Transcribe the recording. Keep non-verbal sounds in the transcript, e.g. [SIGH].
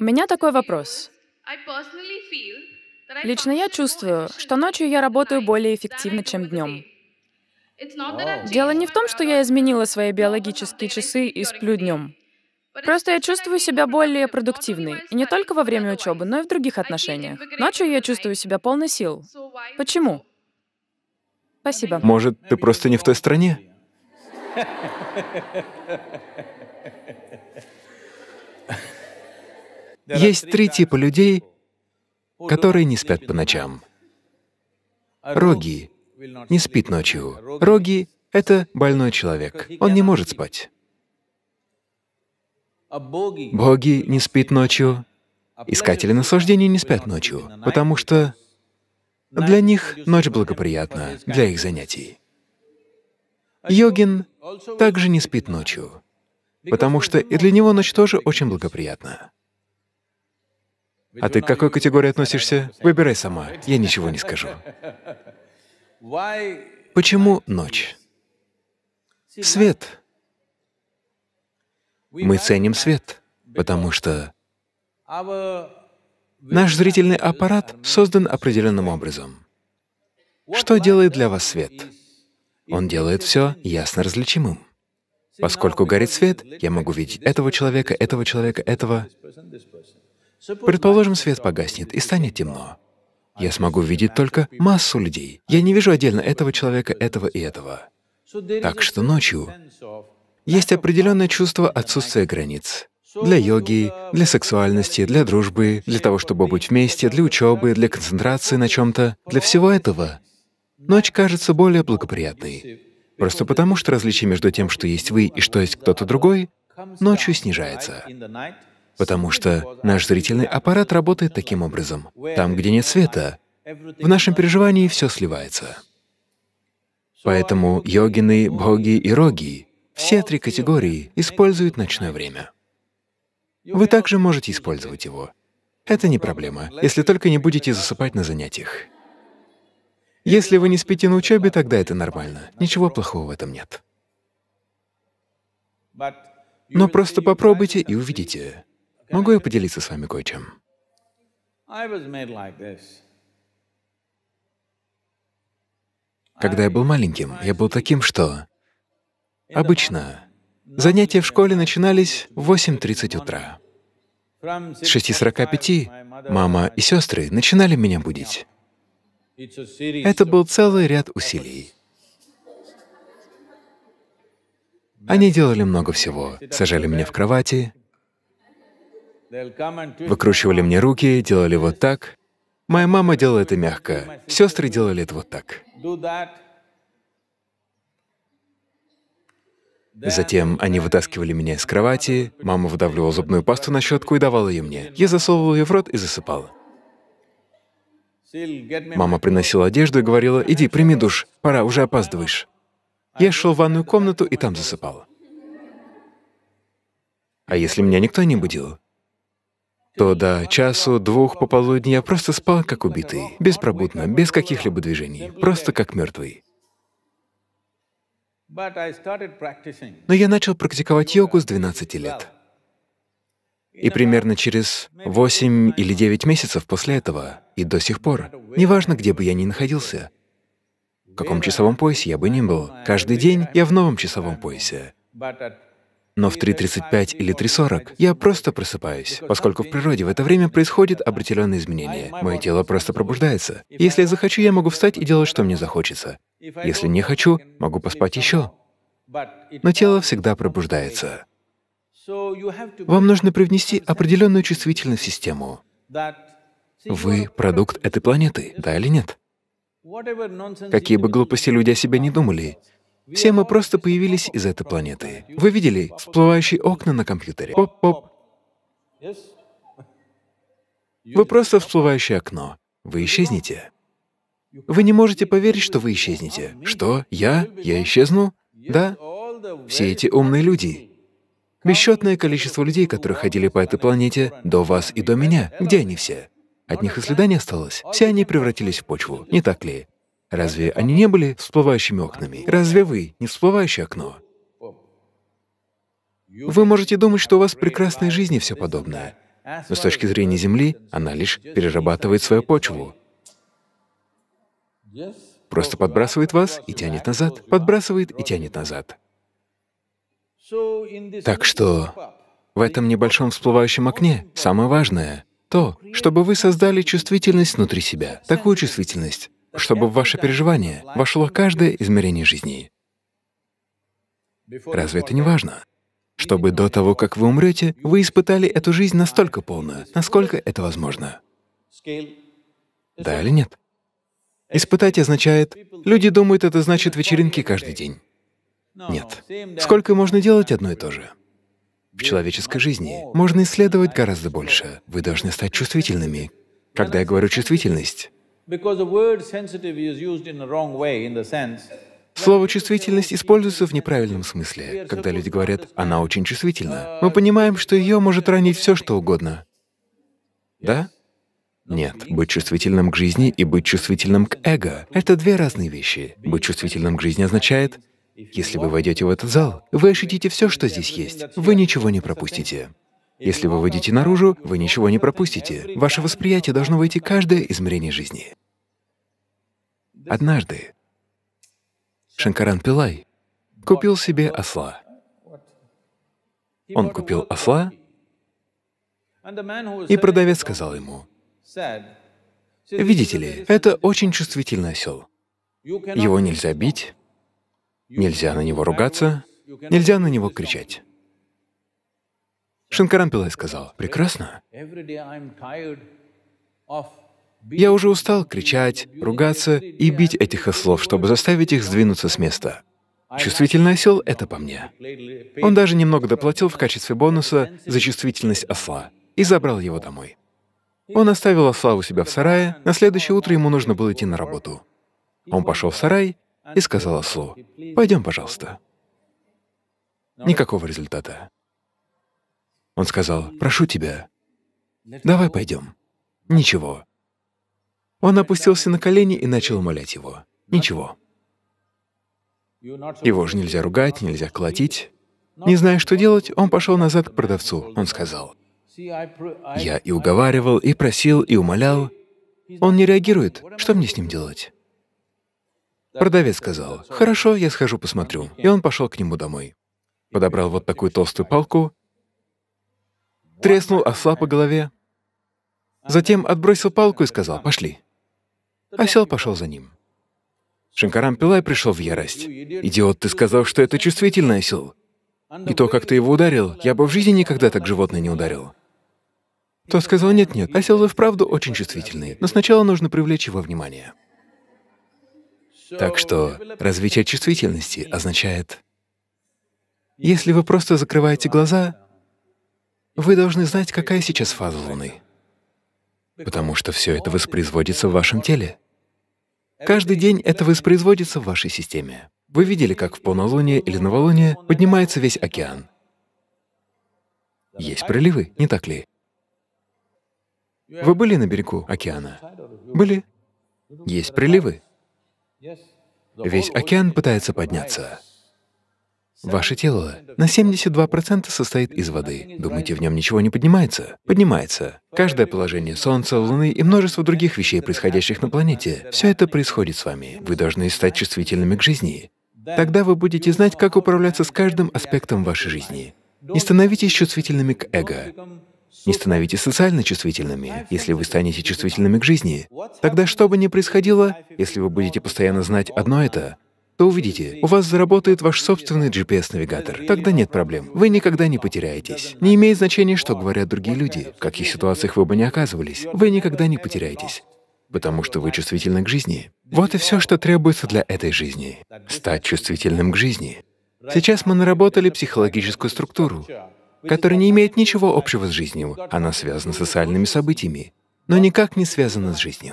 У меня такой вопрос. Лично я чувствую, что ночью я работаю более эффективно, чем днем. Дело не в том, что я изменила свои биологические часы и сплю днем. Просто я чувствую себя более продуктивной, и не только во время учебы, но и в других отношениях. Ночью я чувствую себя полной сил. Почему? Спасибо. Может, ты просто не в той стране? [LAUGHS] Есть три типа людей, которые не спят по ночам. Роги не спит ночью. Роги — это больной человек. Он не может спать. Боги не спит ночью. Искатели наслаждений не спят ночью, потому что для них ночь благоприятна для их занятий. Йогин также не спит ночью, потому что и для него ночь тоже очень благоприятна. А ты к какой категории относишься? Выбирай сама, я ничего не скажу. Почему ночь? Свет. Мы ценим свет, потому что наш зрительный аппарат создан определенным образом. Что делает для вас свет? Он делает все ясно различимым. Поскольку горит свет, я могу видеть этого человека, этого человека, этого. Предположим, свет погаснет и станет темно. Я смогу видеть только массу людей. Я не вижу отдельно этого человека, этого и этого. Так что ночью есть определенное чувство отсутствия границ. Для йоги, для сексуальности, для дружбы, для того, чтобы быть вместе, для учебы, для концентрации на чем-то, для всего этого ночь кажется более благоприятной. Просто потому, что различие между тем, что есть вы и что есть кто-то другой, ночью снижается потому что наш зрительный аппарат работает таким образом. Там, где нет света, в нашем переживании все сливается. Поэтому йогины, боги и роги — все три категории используют ночное время. Вы также можете использовать его. Это не проблема, если только не будете засыпать на занятиях. Если вы не спите на учебе, тогда это нормально. Ничего плохого в этом нет. Но просто попробуйте и увидите. Могу я поделиться с вами кое-чем? Когда я был маленьким, я был таким, что обычно занятия в школе начинались в 8.30 утра. С 6.45 мама и сестры начинали меня будить. Это был целый ряд усилий. Они делали много всего. Сажали меня в кровати, Выкручивали мне руки, делали вот так. Моя мама делала это мягко. Сестры делали это вот так. Затем они вытаскивали меня из кровати, мама выдавливала зубную пасту на щетку и давала ее мне. Я засовывал ее в рот и засыпал. Мама приносила одежду и говорила, «Иди, прими душ, пора, уже опаздываешь». Я шел в ванную комнату и там засыпал. А если меня никто не будил? то до часу-двух пополудни я просто спал как убитый, беспробудно, без каких-либо движений, просто как мертвый. Но я начал практиковать йогу с 12 лет. И примерно через 8 или 9 месяцев после этого, и до сих пор, неважно, где бы я ни находился, в каком часовом поясе я бы ни был, каждый день я в новом часовом поясе. Но в 3.35 или 3.40 я просто просыпаюсь, поскольку в природе в это время происходят определенные изменения. Мое тело просто пробуждается. Если я захочу, я могу встать и делать, что мне захочется. Если не хочу, могу поспать еще. Но тело всегда пробуждается. Вам нужно привнести определенную чувствительность в систему. Вы — продукт этой планеты, да или нет? Какие бы глупости люди о себе не думали, все мы просто появились из этой планеты. Вы видели всплывающие окна на компьютере? Поп-поп. Вы просто всплывающее окно. Вы исчезнете. Вы не можете поверить, что вы исчезнете. Что? Я? Я исчезну? Да. Все эти умные люди. Бесчетное количество людей, которые ходили по этой планете, до вас и до меня. Где они все? От них и следа не осталось. Все они превратились в почву, не так ли? Разве они не были всплывающими окнами? Разве вы не всплывающее окно? Вы можете думать, что у вас в прекрасной жизни все подобное, но с точки зрения Земли она лишь перерабатывает свою почву. Просто подбрасывает вас и тянет назад, подбрасывает и тянет назад. Так что в этом небольшом всплывающем окне самое важное — то, чтобы вы создали чувствительность внутри себя, такую чувствительность, чтобы в ваше переживание вошло каждое измерение жизни. Разве это не важно? Чтобы до того, как вы умрете, вы испытали эту жизнь настолько полно, насколько это возможно. Да или нет? Испытать означает, люди думают, это значит вечеринки каждый день. Нет. Сколько можно делать одно и то же? В человеческой жизни можно исследовать гораздо больше. Вы должны стать чувствительными. Когда я говорю «чувствительность», Слово «чувствительность» используется в неправильном смысле, когда люди говорят «она очень чувствительна». Uh, мы понимаем, что ее может ранить все, что угодно. Да? Нет, быть чувствительным к жизни и быть чувствительным к эго — это две разные вещи. Быть чувствительным к жизни означает, если вы войдете в этот зал, вы ощутите все, что здесь есть, вы ничего не пропустите. Если вы выйдете наружу, вы ничего не пропустите. Ваше восприятие должно войти каждое измерение жизни. Однажды Шанкаран Пилай купил себе осла. Он купил осла, и продавец сказал ему, «Видите ли, это очень чувствительный осел. Его нельзя бить, нельзя на него ругаться, нельзя на него кричать». Шанкаран Пилай сказал, «Прекрасно. Я уже устал кричать, ругаться и бить этих ослов, чтобы заставить их сдвинуться с места. Чувствительный осел — это по мне. Он даже немного доплатил в качестве бонуса за чувствительность осла и забрал его домой. Он оставил осла у себя в сарае, на следующее утро ему нужно было идти на работу. Он пошел в сарай и сказал ослу, «Пойдем, пожалуйста». Никакого результата. Он сказал, «Прошу тебя, давай пойдем». Ничего. Он опустился на колени и начал умолять его. Ничего. Его же нельзя ругать, нельзя колотить. Не зная, что делать, он пошел назад к продавцу. Он сказал, «Я и уговаривал, и просил, и умолял. Он не реагирует. Что мне с ним делать?» Продавец сказал, «Хорошо, я схожу посмотрю». И он пошел к нему домой. Подобрал вот такую толстую палку, треснул осла по голове, затем отбросил палку и сказал, «Пошли». Осел пошел за ним. Шанкарам Пилай пришел в ярость. «Идиот, ты сказал, что это чувствительный осел. И то, как ты его ударил, я бы в жизни никогда так животное не ударил». Тот сказал, «Нет-нет, осел и вправду очень чувствительный, но сначала нужно привлечь его внимание». Так что развитие чувствительности означает, если вы просто закрываете глаза, вы должны знать, какая сейчас фаза Луны потому что все это воспроизводится в вашем теле. Каждый день это воспроизводится в вашей системе. Вы видели, как в полнолуние или новолуние поднимается весь океан. Есть приливы, не так ли? Вы были на берегу океана? Были. Есть приливы. Весь океан пытается подняться. Ваше тело на 72% состоит из воды. Думаете, в нем ничего не поднимается? Поднимается. Каждое положение Солнца, Луны и множество других вещей, происходящих на планете, все это происходит с вами. Вы должны стать чувствительными к жизни. Тогда вы будете знать, как управляться с каждым аспектом вашей жизни. Не становитесь чувствительными к эго. Не становитесь социально чувствительными. Если вы станете чувствительными к жизни, тогда что бы ни происходило, если вы будете постоянно знать одно это, то увидите, у вас заработает ваш собственный GPS-навигатор. Тогда нет проблем. Вы никогда не потеряетесь. Не имеет значения, что говорят другие люди, в каких ситуациях вы бы не оказывались. Вы никогда не потеряетесь потому что вы чувствительны к жизни. Вот и все, что требуется для этой жизни — стать чувствительным к жизни. Сейчас мы наработали психологическую структуру, которая не имеет ничего общего с жизнью. Она связана с социальными событиями, но никак не связана с жизнью.